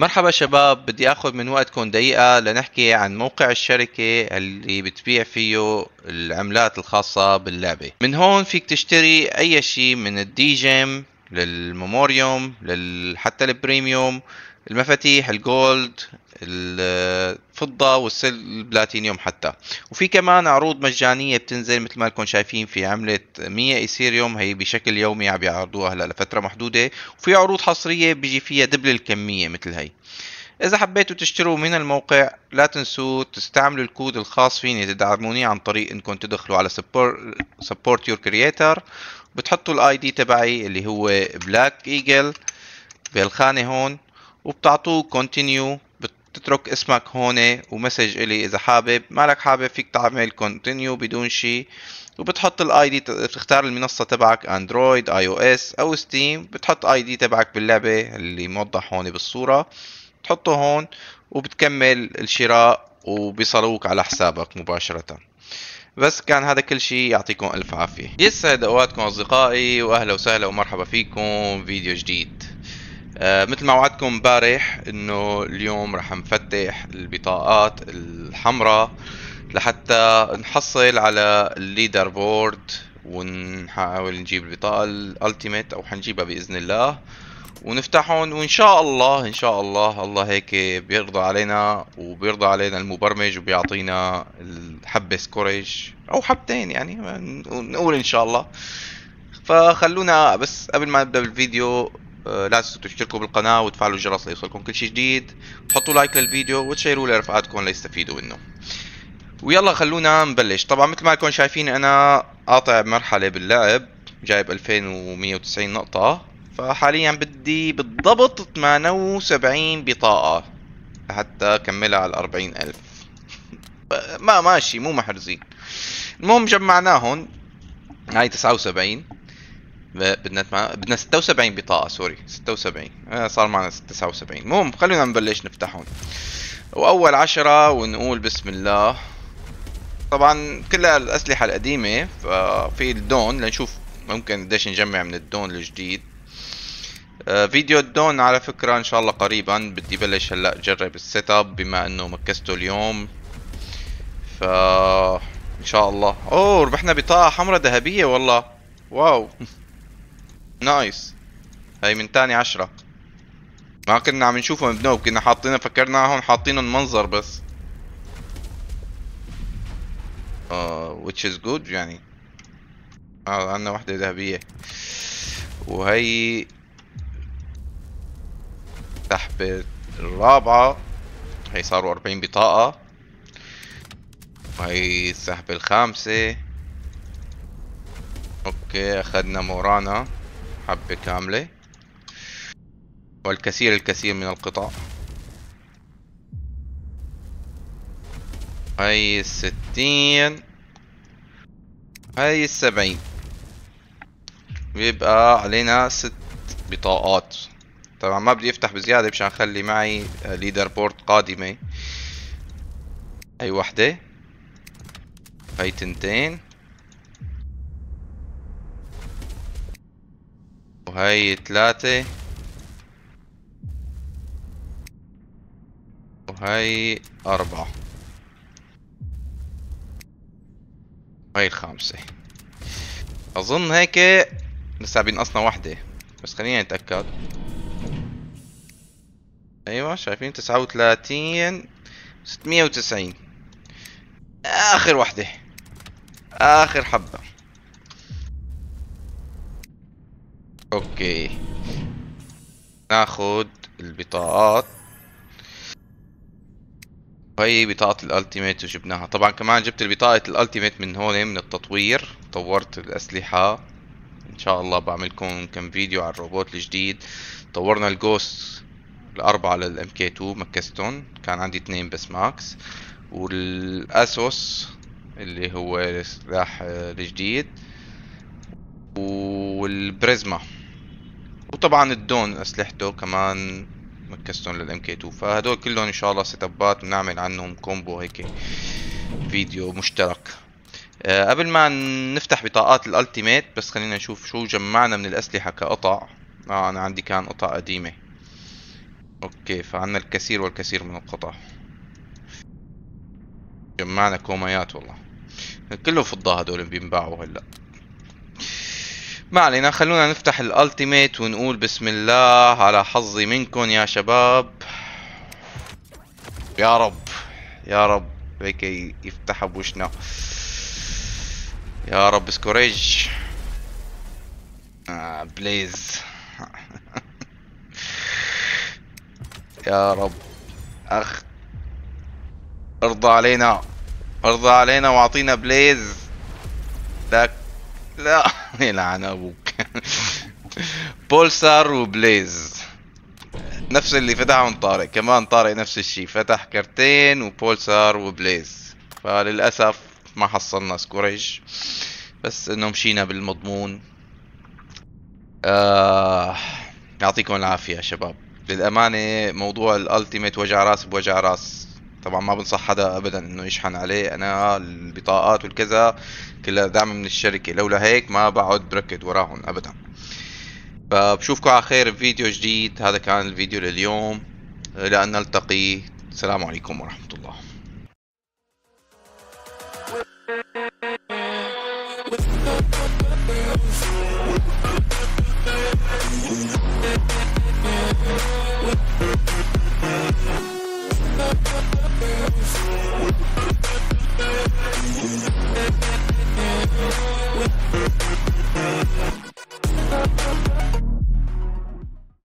مرحبا شباب بدي اخذ من وقتكم دقيقة لنحكي عن موقع الشركة اللي بتبيع فيه العملات الخاصة باللعبة من هون فيك تشتري اي شيء من الدي جيم للميموريوم لل... حتى البريميوم المفاتيح الجولد الفضة والبلاتينيوم حتى وفي كمان عروض مجانية بتنزل مثل ما لكم شايفين في عملة 100 ايثيريوم هي بشكل يومي عم بيعرضوها هلا لفترة محدودة وفي عروض حصرية بيجي فيها دبل الكمية مثل هي إذا حبيتوا تشتروا من الموقع لا تنسوا تستعملوا الكود الخاص فيني تدعموني عن طريق إنكم تدخلوا على support, support your creator بتحطوا الاي دي تبعي اللي هو بلاك ايجل بهالخانه هون وبتعطوه كونتينيو بتترك اسمك هون ومسج الي اذا حابب مالك حابب فيك تعمل كونتينيو بدون شي وبتحط الاي دي بتختار المنصه تبعك اندرويد اي او اس او ستيم بتحط اي دي تبعك باللعبه اللي موضح هون بالصوره بتحطه هون وبتكمل الشراء وبيصلوك على حسابك مباشره بس كان هذا كل شيء يعطيكم الف عافيه يسعد اوقاتكم اصدقائي واهلا وسهلا ومرحبا فيكم فيديو جديد آه مثل ما وعدتكم امبارح انه اليوم رح نفتح البطاقات الحمراء لحتى نحصل على الليدر بورد ونحاول نجيب البطاقة الالتيميت او حنجيبها باذن الله ونفتحهم وان شاء الله ان شاء الله الله هيك بيرضى علينا وبيرضى علينا المبرمج وبيعطينا الحبه سكوريج او حبتين يعني نقول ان شاء الله فخلونا بس قبل ما نبدا بالفيديو آه، لا تنسوا تشتركوا بالقناة وتفعلوا الجرس ليوصلكم كل شيء جديد تحطوا لايك للفيديو وتشيروه لرفقاتكم ليستفيدوا منه ويلا خلونا نبلش طبعا مثل ما لكم شايفين انا قاطع مرحلة باللعب جايب 2190 نقطة فحاليا بدي بالضبط 78 بطاقة لحتى اكملها على 40000 ألف ما ماشي مو محرزين المهم جمعناهم هاي 79 بدنا بدنا 76 بطاقة سوري 76 آه، صار معنا 79 المهم خلينا نبلش نفتحهم وأول عشرة ونقول بسم الله طبعا كلها الأسلحة القديمة ففي الدون لنشوف ممكن قديش نجمع من الدون الجديد آه، فيديو الدون على فكرة ان شاء الله قريبا بدي بلش هلا اجرب السيت اب بما انه مكسته اليوم ف ان شاء الله اوه ربحنا بطاقة حمراء ذهبية والله واو نايس هاي من تاني عشرة ما كنا عم نشوفهم بنوب كنا فكرنا فكرناهم حاطينهم منظر بس اه which is good يعني اه عندنا وحدة ذهبية وهي الرابعة هي صاروا 40 بطاقة وهي السحبة الخامسة اوكي اخذنا مورانا حبة كاملة والكثير الكثير من القطع هاي الستين هاي السبعين بيبقى علينا ست بطاقات طبعا ما بدي افتح بزيادة مشان اخلي معي ليدر آه، بورد قادمة هاي وحدة هاي تنتين وهي ثلاثة وهي أربعة وهي الخامسة أظن هيك لسا بينقصنا وحدة بس خلينا نتأكد ايوه شايفين تسعة وثلاثين ستمية وتسعين اخر وحدة اخر حبة اوكي ناخد البطاقات وهي بطاقة الالتيميت وجبناها طبعا كمان جبت البطاقة الالتيميت من هون من التطوير طورت الاسلحة ان شاء الله بعملكم كم فيديو على الروبوت الجديد طورنا الجوست الاربعه للام كي 2 مكستون كان عندي اثنين بس ماكس والاسوس اللي هو السلاح آه، الجديد والبريزما وطبعا الدون اسلحته كمان مكستون للام كي 2 فهدول كلهم ان شاء الله سيت ابات بنعمل عنهم كومبو هيك فيديو مشترك أه قبل ما نفتح بطاقات الالتيميت بس خلينا نشوف شو جمعنا من الاسلحه كقطع آه انا عندي كان قطع قديمه اوكي فعنا الكثير والكثير من القطع جمعنا كوميات والله كله فضة هدول بينباعوا هلا ما علينا خلونا نفتح الالتيميت ونقول بسم الله على حظي منكم يا شباب يا رب يا رب هيك يفتح بوشنا يا رب سكوريج آه بليز يا رب اخ ارضى علينا ارضى علينا واعطينا بليز لا لا يلعن ابوك بولسار وبليز نفس اللي فتحهم طارق كمان طارق نفس الشيء فتح كرتين وبولسار وبليز فللاسف ما حصلنا سكوريج بس انه مشينا بالمضمون آه يعطيكم العافيه شباب للامانه موضوع الالتيميت وجع راس بوجع راس طبعا ما بنصح حدا ابدا انه يشحن عليه انا البطاقات والكذا كلها دعم من الشركه لولا هيك ما بقعد بركض وراهم ابدا فبشوفكم على خير بفيديو جديد هذا كان الفيديو لليوم لان نلتقي السلام عليكم ورحمه الله